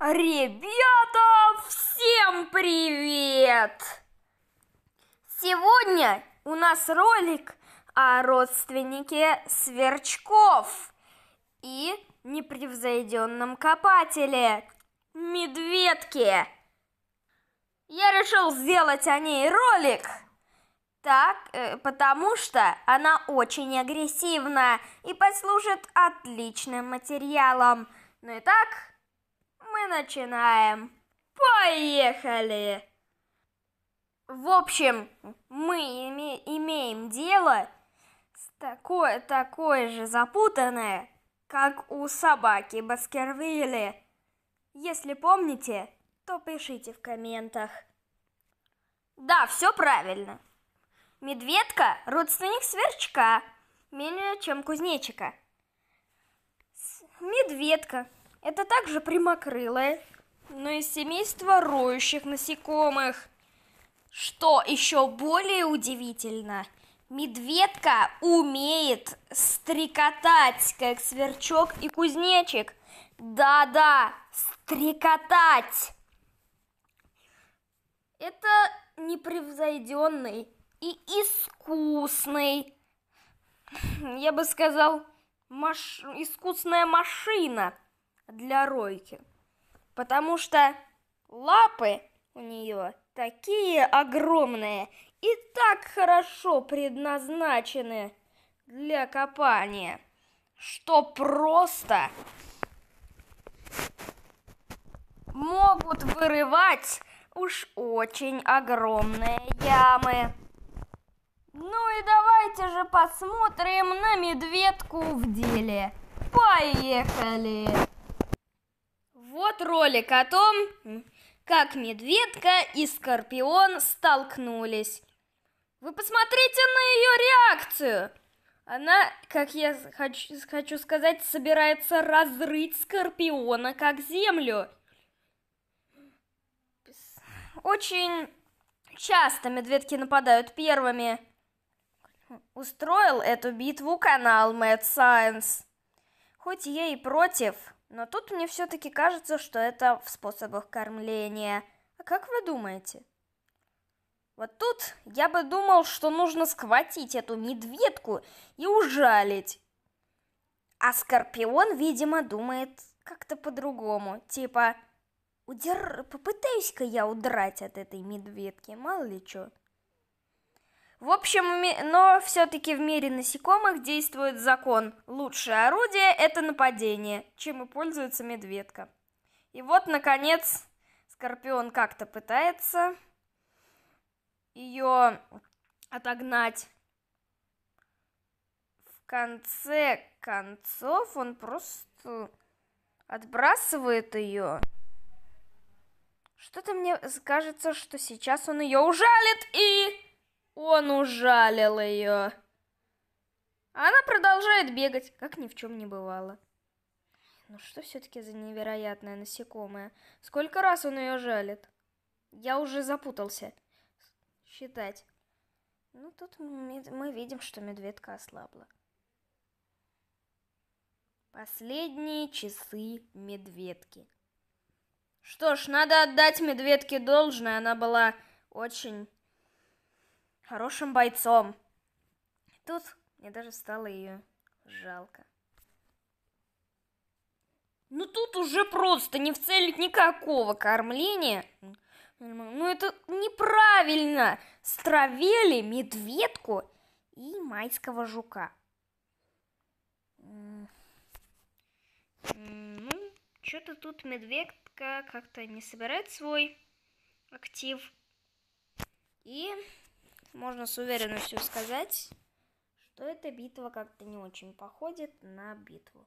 Ребята, всем привет! Сегодня у нас ролик о родственнике сверчков и непревзойденном копателе – медведке. Я решил сделать о ней ролик, так, э, потому что она очень агрессивна и послужит отличным материалом. Ну и так, мы начинаем. Поехали! В общем, мы име имеем дело с такое, такое же запутанное, как у собаки Баскервилли. Если помните, то пишите в комментах. Да, все правильно. Медведка – родственник сверчка, менее чем кузнечика. Медведка это также прямокрылые, но из семейства роющих насекомых. Что еще более удивительно, медведка умеет стрекотать, как сверчок и кузнечик. Да-да, стрекотать! Это непревзойденный и искусный, я бы сказал, маш... искусная машина – для Ройки. Потому что лапы у нее такие огромные и так хорошо предназначены для копания, что просто могут вырывать уж очень огромные ямы. Ну и давайте же посмотрим на медведку в деле. Поехали! Вот ролик о том, как медведка и скорпион столкнулись. Вы посмотрите на ее реакцию. Она, как я хочу, хочу сказать, собирается разрыть скорпиона как землю. Очень часто медведки нападают первыми. Устроил эту битву канал Mad Science. Хоть я и против, но тут мне все-таки кажется, что это в способах кормления. А как вы думаете? Вот тут я бы думал, что нужно схватить эту медведку и ужалить. А Скорпион, видимо, думает как-то по-другому. Типа, удер... попытаюсь-ка я удрать от этой медведки, мало ли что. В общем, но все-таки в мире насекомых действует закон. Лучшее орудие – это нападение, чем и пользуется медведка. И вот, наконец, Скорпион как-то пытается ее отогнать. В конце концов он просто отбрасывает ее. Что-то мне кажется, что сейчас он ее ужалит и... Он ужалил ее. Она продолжает бегать, как ни в чем не бывало. Ну что все-таки за невероятное насекомое? Сколько раз он ее жалит? Я уже запутался. Считать. Ну тут мы видим, что медведка ослабла. Последние часы медведки. Что ж, надо отдать медведке должное, она была очень хорошим бойцом. Тут мне даже стало ее жалко. Ну тут уже просто не в целях никакого кормления. Ну это неправильно. Стравели медведку и майского жука. Ну, что-то тут медведка как-то не собирает свой актив. И можно с уверенностью сказать, что эта битва как-то не очень походит на битву.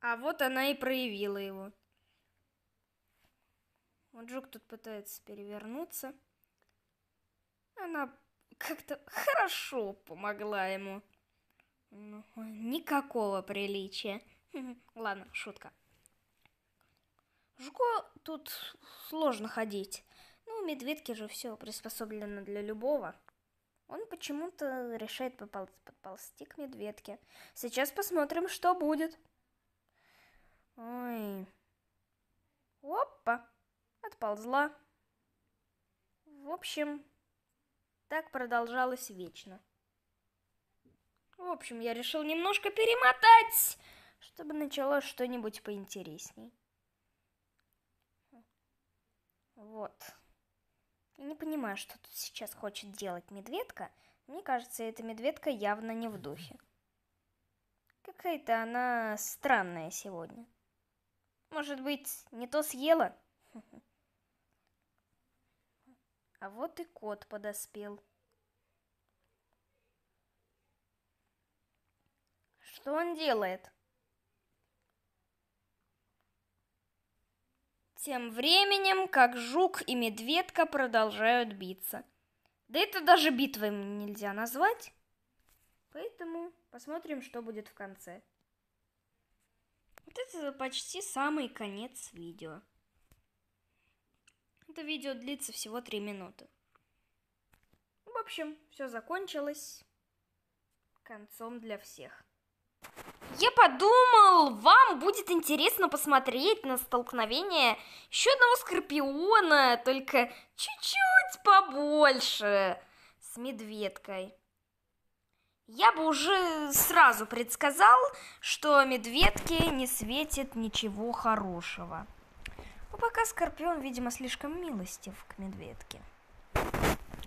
А вот она и проявила его. Вот Жук тут пытается перевернуться. Она как-то хорошо помогла ему. Ну, никакого приличия. Ладно, шутка. Жуку тут сложно ходить. Ну, у медведки же все приспособлено для любого. Он почему-то решает попол подползти к медведке. Сейчас посмотрим, что будет. Ой. Опа. Отползла. В общем, так продолжалось вечно. В общем, я решил немножко перемотать, чтобы началось что-нибудь поинтересней. Вот. Я не понимаю, что тут сейчас хочет делать медведка. Мне кажется, эта медведка явно не в духе. Какая-то она странная сегодня. Может быть, не то съела? А вот и кот подоспел. Что он делает? Тем временем, как жук и медведка продолжают биться. Да это даже битвой нельзя назвать. Поэтому посмотрим, что будет в конце. Вот это почти самый конец видео. Это видео длится всего 3 минуты. В общем, все закончилось концом для всех. Я подумал, вам будет интересно посмотреть на столкновение еще одного скорпиона, только чуть-чуть побольше, с медведкой. Я бы уже сразу предсказал, что медведке не светит ничего хорошего. Но ну, пока Скорпион, видимо, слишком милостив к медведке.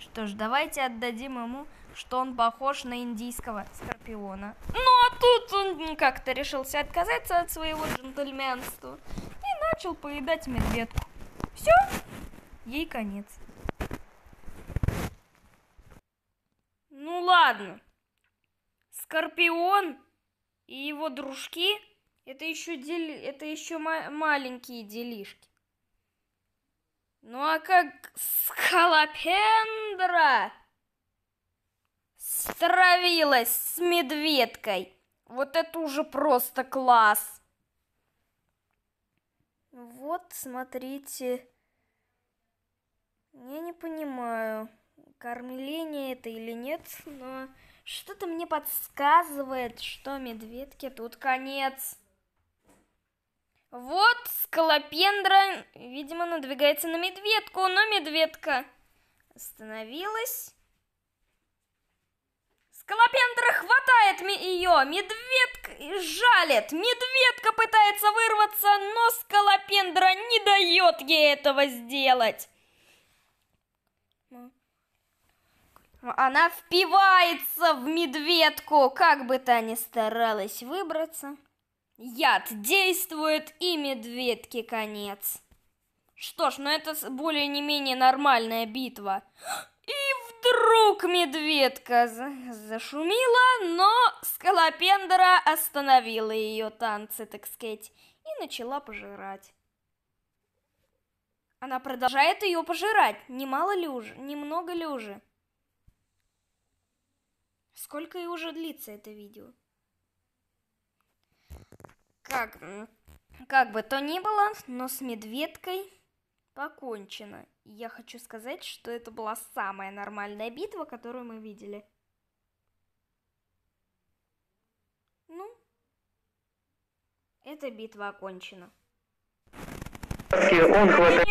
Что ж, давайте отдадим ему, что он похож на индийского скорпиона. Но ну, а тут он как-то решился отказаться от своего джентльменства и начал поедать медведку. Все, ей конец. Ну ладно. Скорпион и его дружки это еще, дели... это еще ма... маленькие делишки. Ну а как скалопендра стравилась с медведкой? Вот это уже просто класс. Вот, смотрите. Я не понимаю, кормление это или нет, но что-то мне подсказывает, что медведке тут конец. Вот скалопендра, видимо, надвигается на медведку, но медведка остановилась. Скалопендра хватает ее, медведка жалит, медведка пытается вырваться, но скалопендра не дает ей этого сделать. Она впивается в медведку, как бы та ни старалась выбраться. Яд действует, и медведке конец. Что ж, ну это более-не менее нормальная битва друг медведка зашумила, но скалопендра остановила ее танцы, так сказать, и начала пожирать. Она продолжает ее пожирать, немало ли уже, немного ли уже. Сколько и уже длится это видео? Как, как бы то ни было, но с медведкой покончено. Я хочу сказать, что это была самая нормальная битва, которую мы видели. Ну, эта битва окончена. Он хватает...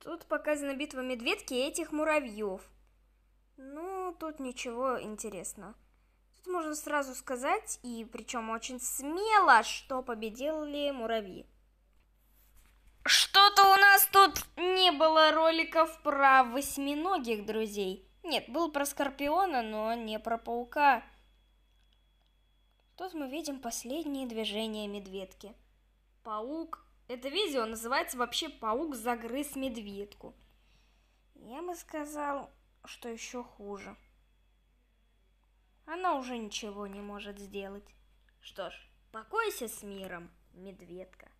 Тут показана битва медведки и этих муравьев. Ну, тут ничего интересного можно сразу сказать, и причем очень смело, что победили муравьи. Что-то у нас тут не было роликов про восьминогих друзей. Нет, был про скорпиона, но не про паука. Тут мы видим последние движения медведки. Паук. Это видео называется вообще «Паук загрыз медведку». Я бы сказал, что еще хуже. Она уже ничего не может сделать. Что ж, покойся с миром, медведка.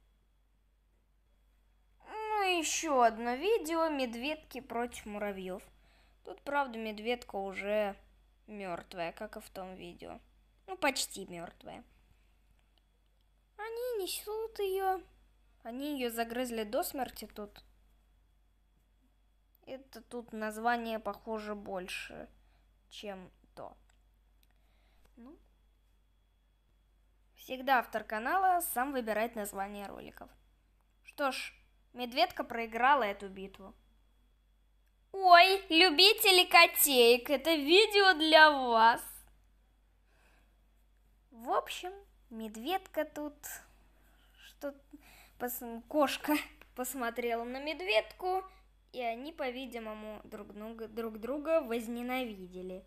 Ну и еще одно видео медведки против муравьев. Тут, правда, медведка уже мертвая, как и в том видео. Ну, почти мертвая. Они несут ее. Они ее загрызли до смерти тут. Это тут название похоже больше, чем то. Ну. Всегда автор канала сам выбирает название роликов. Что ж, медведка проиграла эту битву. Ой, любители котеек, это видео для вас. В общем, медведка тут... Что... Пос... Кошка посмотрела на медведку, и они, по-видимому, друг друга, друг друга возненавидели.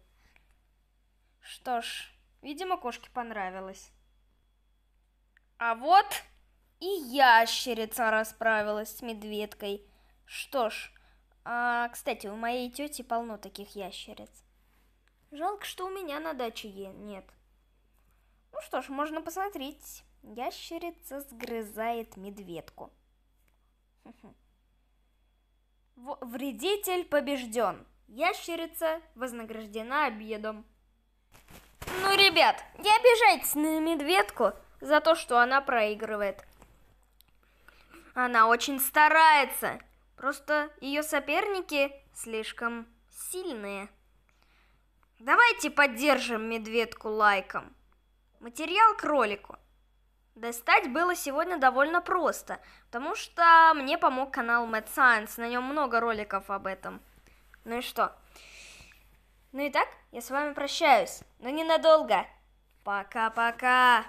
Что ж, Видимо, кошке понравилось. А вот и ящерица расправилась с медведкой. Что ж, а, кстати, у моей тети полно таких ящериц. Жалко, что у меня на даче нет. Ну что ж, можно посмотреть. Ящерица сгрызает медведку. Вредитель побежден. Ящерица вознаграждена обедом. Ну, ребят, не обижайтесь на медведку за то, что она проигрывает. Она очень старается. Просто ее соперники слишком сильные. Давайте поддержим медведку лайком. Материал к ролику. Достать было сегодня довольно просто, потому что мне помог канал Mad Science, на нем много роликов об этом. Ну и что, ну и так, я с вами прощаюсь, но ненадолго. Пока-пока.